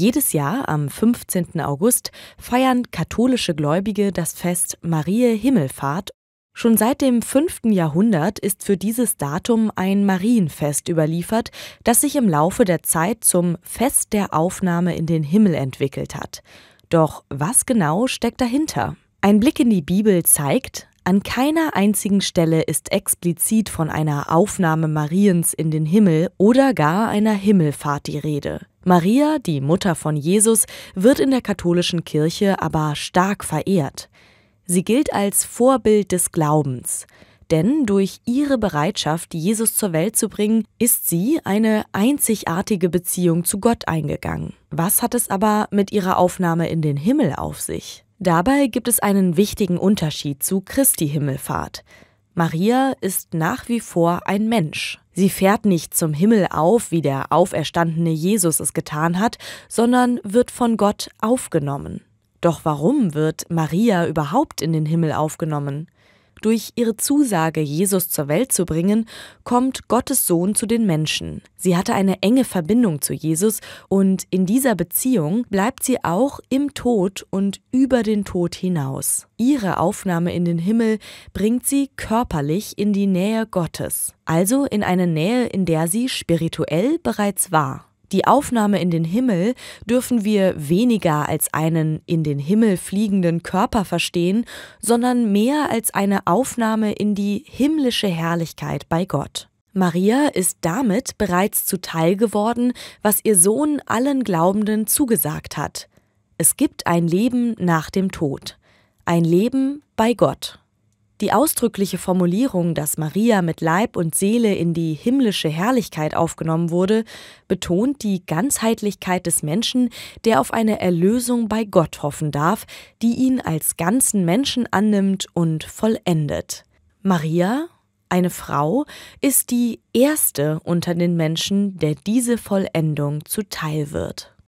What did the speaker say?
Jedes Jahr am 15. August feiern katholische Gläubige das Fest Marie Himmelfahrt. Schon seit dem 5. Jahrhundert ist für dieses Datum ein Marienfest überliefert, das sich im Laufe der Zeit zum Fest der Aufnahme in den Himmel entwickelt hat. Doch was genau steckt dahinter? Ein Blick in die Bibel zeigt, an keiner einzigen Stelle ist explizit von einer Aufnahme Mariens in den Himmel oder gar einer Himmelfahrt die Rede. Maria, die Mutter von Jesus, wird in der katholischen Kirche aber stark verehrt. Sie gilt als Vorbild des Glaubens, denn durch ihre Bereitschaft, Jesus zur Welt zu bringen, ist sie eine einzigartige Beziehung zu Gott eingegangen. Was hat es aber mit ihrer Aufnahme in den Himmel auf sich? Dabei gibt es einen wichtigen Unterschied zu Christi Himmelfahrt. Maria ist nach wie vor ein Mensch. Sie fährt nicht zum Himmel auf, wie der auferstandene Jesus es getan hat, sondern wird von Gott aufgenommen. Doch warum wird Maria überhaupt in den Himmel aufgenommen? Durch ihre Zusage, Jesus zur Welt zu bringen, kommt Gottes Sohn zu den Menschen. Sie hatte eine enge Verbindung zu Jesus und in dieser Beziehung bleibt sie auch im Tod und über den Tod hinaus. Ihre Aufnahme in den Himmel bringt sie körperlich in die Nähe Gottes, also in eine Nähe, in der sie spirituell bereits war die Aufnahme in den Himmel dürfen wir weniger als einen in den Himmel fliegenden Körper verstehen, sondern mehr als eine Aufnahme in die himmlische Herrlichkeit bei Gott. Maria ist damit bereits zuteil geworden, was ihr Sohn allen Glaubenden zugesagt hat. Es gibt ein Leben nach dem Tod, ein Leben bei Gott. Die ausdrückliche Formulierung, dass Maria mit Leib und Seele in die himmlische Herrlichkeit aufgenommen wurde, betont die Ganzheitlichkeit des Menschen, der auf eine Erlösung bei Gott hoffen darf, die ihn als ganzen Menschen annimmt und vollendet. Maria, eine Frau, ist die erste unter den Menschen, der diese Vollendung zuteil wird.